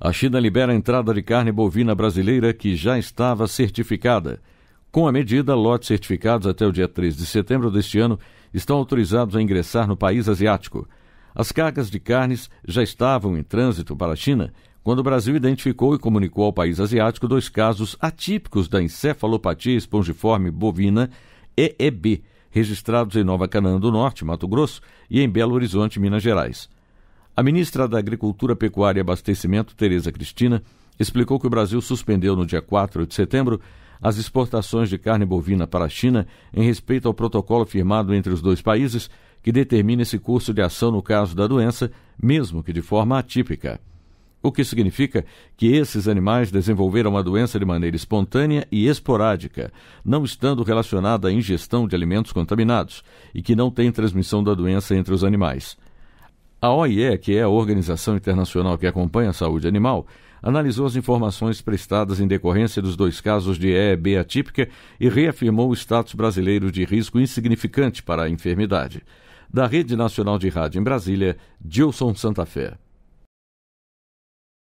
a China libera a entrada de carne bovina brasileira que já estava certificada. Com a medida, lotes certificados até o dia 3 de setembro deste ano estão autorizados a ingressar no país asiático. As cargas de carnes já estavam em trânsito para a China quando o Brasil identificou e comunicou ao país asiático dois casos atípicos da encefalopatia espongiforme bovina EEB, registrados em Nova Canaã do Norte, Mato Grosso, e em Belo Horizonte, Minas Gerais. A ministra da Agricultura, Pecuária e Abastecimento, Tereza Cristina, explicou que o Brasil suspendeu no dia 4 de setembro as exportações de carne bovina para a China em respeito ao protocolo firmado entre os dois países que determina esse curso de ação no caso da doença, mesmo que de forma atípica. O que significa que esses animais desenvolveram a doença de maneira espontânea e esporádica, não estando relacionada à ingestão de alimentos contaminados e que não tem transmissão da doença entre os animais. A OIE, que é a organização internacional que acompanha a saúde animal, analisou as informações prestadas em decorrência dos dois casos de EEB atípica e reafirmou o status brasileiro de risco insignificante para a enfermidade. Da Rede Nacional de Rádio em Brasília, Gilson Santa Fé.